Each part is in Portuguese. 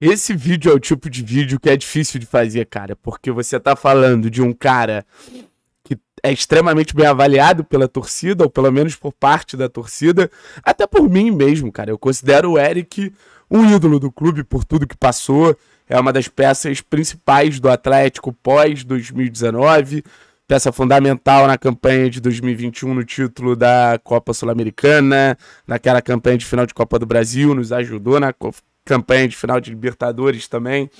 Esse vídeo é o tipo de vídeo que é difícil de fazer, cara, porque você tá falando de um cara que é extremamente bem avaliado pela torcida, ou pelo menos por parte da torcida, até por mim mesmo, cara. Eu considero o Eric um ídolo do clube por tudo que passou, é uma das peças principais do Atlético pós 2019, peça fundamental na campanha de 2021 no título da Copa Sul-Americana, naquela campanha de final de Copa do Brasil, nos ajudou na campanha de final de Libertadores também.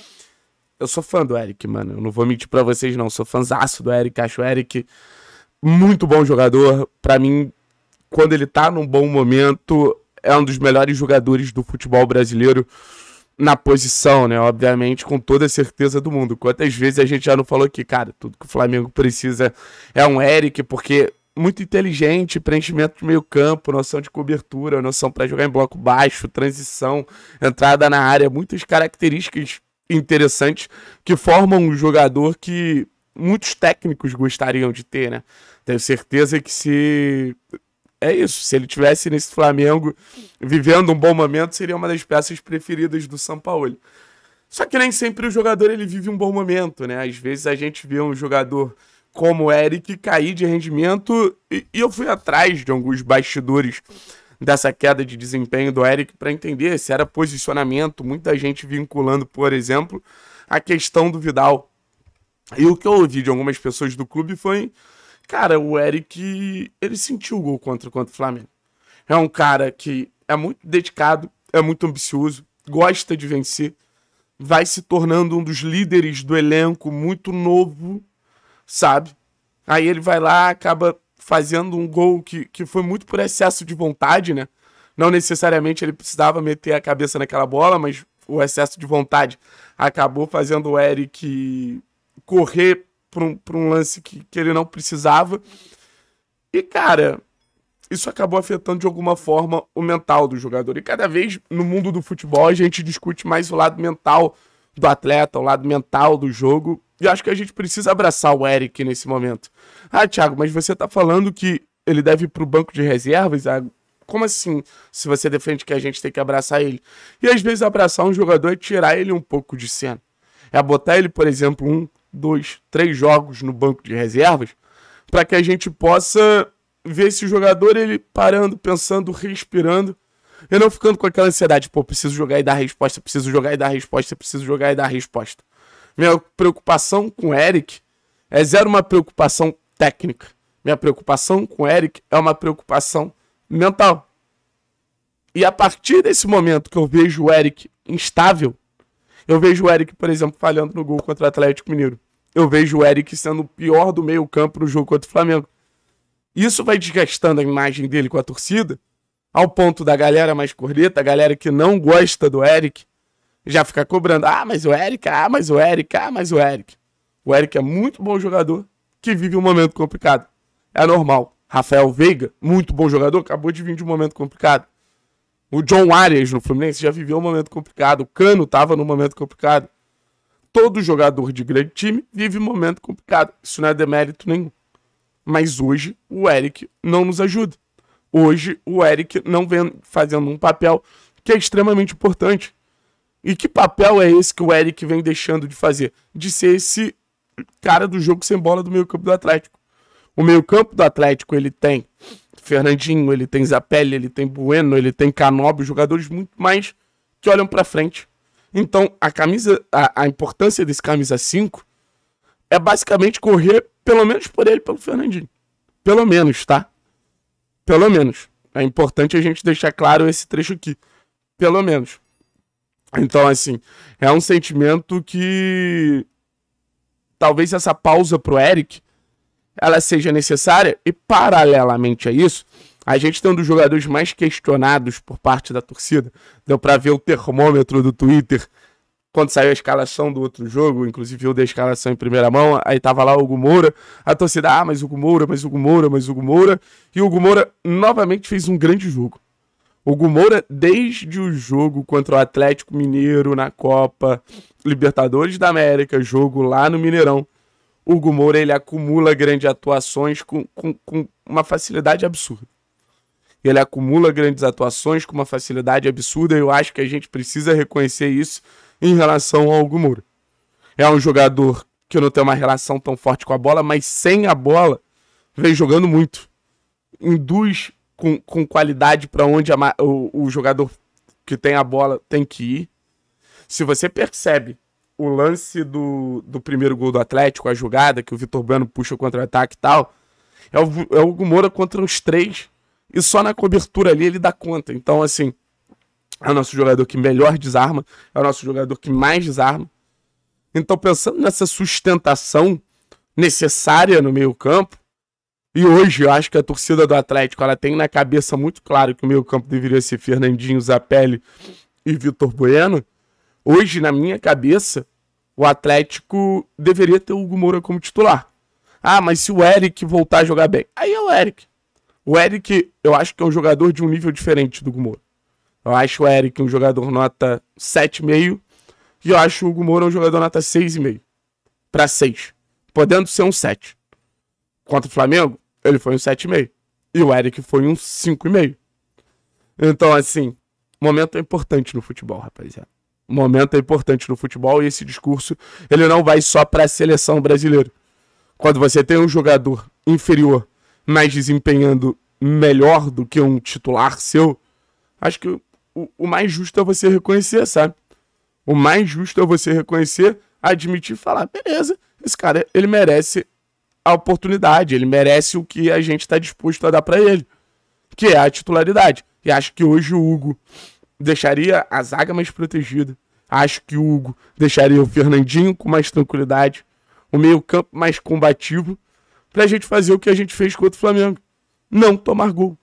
Eu sou fã do Eric, mano. Eu não vou mentir para vocês, não. Eu sou fãzaço do Eric. Acho o Eric muito bom jogador. Para mim, quando ele tá num bom momento, é um dos melhores jogadores do futebol brasileiro na posição, né? Obviamente, com toda a certeza do mundo. Quantas vezes a gente já não falou que, cara, tudo que o Flamengo precisa é um Eric, porque muito inteligente, preenchimento de meio campo, noção de cobertura, noção para jogar em bloco baixo, transição, entrada na área, muitas características interessantes que formam um jogador que muitos técnicos gostariam de ter, né? Tenho certeza que se é isso. Se ele tivesse nesse Flamengo vivendo um bom momento, seria uma das peças preferidas do São Paulo. Só que nem sempre o jogador ele vive um bom momento, né? Às vezes a gente vê um jogador como Eric, caiu de rendimento e, e eu fui atrás de alguns bastidores dessa queda de desempenho do Eric para entender se era posicionamento, muita gente vinculando, por exemplo, a questão do Vidal. E o que eu ouvi de algumas pessoas do clube foi, cara, o Eric, ele sentiu o gol contra, contra o Flamengo. É um cara que é muito dedicado, é muito ambicioso, gosta de vencer, vai se tornando um dos líderes do elenco, muito novo, sabe? Aí ele vai lá, acaba fazendo um gol que, que foi muito por excesso de vontade, né? Não necessariamente ele precisava meter a cabeça naquela bola, mas o excesso de vontade acabou fazendo o Eric correr para um, um lance que, que ele não precisava. E, cara, isso acabou afetando de alguma forma o mental do jogador. E cada vez no mundo do futebol a gente discute mais o lado mental do atleta, o lado mental do jogo, e acho que a gente precisa abraçar o Eric nesse momento. Ah, Thiago, mas você tá falando que ele deve ir pro banco de reservas? Ah, como assim? Se você defende que a gente tem que abraçar ele. E às vezes abraçar um jogador é tirar ele um pouco de cena. É botar ele, por exemplo, um, dois, três jogos no banco de reservas para que a gente possa ver esse jogador ele parando, pensando, respirando. Eu não ficando com aquela ansiedade, pô, preciso jogar e dar resposta, preciso jogar e dar resposta, preciso jogar e dar resposta. Minha preocupação com o Eric é zero uma preocupação técnica. Minha preocupação com o Eric é uma preocupação mental. E a partir desse momento que eu vejo o Eric instável, eu vejo o Eric, por exemplo, falhando no gol contra o Atlético Mineiro. Eu vejo o Eric sendo o pior do meio-campo no jogo contra o Flamengo. Isso vai desgastando a imagem dele com a torcida, ao ponto da galera mais corneta, a galera que não gosta do Eric, já fica cobrando. Ah, mas o Eric, ah, mas o Eric, ah, mas o Eric. O Eric é muito bom jogador que vive um momento complicado. É normal. Rafael Veiga, muito bom jogador, acabou de vir de um momento complicado. O John Arias no Fluminense já viveu um momento complicado. O Cano estava num momento complicado. Todo jogador de grande time vive um momento complicado. Isso não é demérito nenhum. Mas hoje o Eric não nos ajuda. Hoje o Eric não vem fazendo um papel que é extremamente importante. E que papel é esse que o Eric vem deixando de fazer? De ser esse cara do jogo sem bola do meio campo do Atlético. O meio campo do Atlético, ele tem Fernandinho, ele tem Zapelli, ele tem Bueno, ele tem Canobi, jogadores muito mais que olham para frente. Então, a camisa, a, a, importância desse camisa 5 é basicamente correr pelo menos por ele, pelo Fernandinho. Pelo menos, tá? Pelo menos. É importante a gente deixar claro esse trecho aqui. Pelo menos. Então, assim, é um sentimento que talvez essa pausa pro Eric ela seja necessária e paralelamente a isso, a gente tem um dos jogadores mais questionados por parte da torcida. Deu para ver o termômetro do Twitter quando saiu a escalação do outro jogo, inclusive eu dei a escalação em primeira mão, aí tava lá o Hugo Moura, a torcida, ah, mas o Hugo Moura, mas o Hugo Moura, mas o Hugo Moura, e o Hugo Moura novamente fez um grande jogo. O Gumoura, desde o jogo contra o Atlético Mineiro na Copa Libertadores da América, jogo lá no Mineirão, o Gumoura ele acumula grandes atuações com, com, com uma facilidade absurda. Ele acumula grandes atuações com uma facilidade absurda e eu acho que a gente precisa reconhecer isso em relação ao Gumoura. É um jogador que não tem uma relação tão forte com a bola, mas sem a bola vem jogando muito. Induz com, com qualidade para onde a, o, o jogador que tem a bola tem que ir. Se você percebe o lance do, do primeiro gol do Atlético, a jogada que o Vitor Bueno puxa o contra-ataque e tal, é o, é o Moura contra os três e só na cobertura ali ele dá conta. Então, assim, é o nosso jogador que melhor desarma, é o nosso jogador que mais desarma. Então, pensando nessa sustentação necessária no meio-campo, e hoje eu acho que a torcida do Atlético ela tem na cabeça muito claro que o meio campo deveria ser Fernandinho, Zapelli e Vitor Bueno. Hoje, na minha cabeça, o Atlético deveria ter o Hugo Moura como titular. Ah, mas se o Eric voltar a jogar bem, aí é o Eric. O Eric, eu acho que é um jogador de um nível diferente do Hugo Moura. Eu acho o Eric um jogador nota 7,5 e eu acho o Hugo Moura um jogador nota 6,5 para 6, podendo ser um 7. Contra o Flamengo, ele foi um 7,5. E o Eric foi um 5,5. Então, assim, momento é importante no futebol, rapaziada. Momento é importante no futebol e esse discurso, ele não vai só para a seleção brasileira. Quando você tem um jogador inferior, mas desempenhando melhor do que um titular seu, acho que o, o mais justo é você reconhecer, sabe? O mais justo é você reconhecer, admitir e falar, beleza, esse cara, ele merece a oportunidade, ele merece o que a gente está disposto a dar para ele, que é a titularidade. E acho que hoje o Hugo deixaria a zaga mais protegida. Acho que o Hugo deixaria o Fernandinho com mais tranquilidade, o meio-campo mais combativo, para a gente fazer o que a gente fez contra o Flamengo: não tomar gol.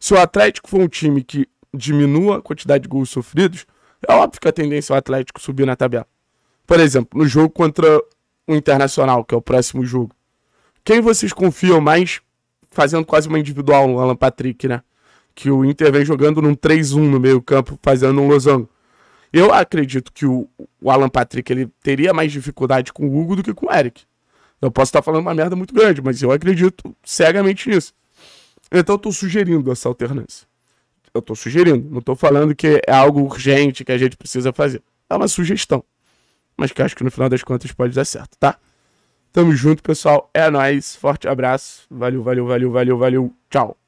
Se o Atlético for um time que diminua a quantidade de gols sofridos, é óbvio que a tendência é o Atlético subir na tabela. Por exemplo, no jogo contra o Internacional, que é o próximo jogo, quem vocês confiam mais, fazendo quase uma individual no Alan Patrick, né? Que o Inter vem jogando num 3-1 no meio campo, fazendo um losango. Eu acredito que o, o, Alan Patrick ele teria mais dificuldade com o Hugo do que com o Eric. Eu posso estar falando uma merda muito grande, mas eu acredito cegamente nisso. Então eu estou sugerindo essa alternância. Eu estou sugerindo, não estou falando que é algo urgente que a gente precisa fazer. É uma sugestão. Mas que acho que no final das contas pode dar certo, tá? Tamo junto, pessoal. É nóis. Forte abraço. Valeu, valeu, valeu, valeu, valeu. Tchau.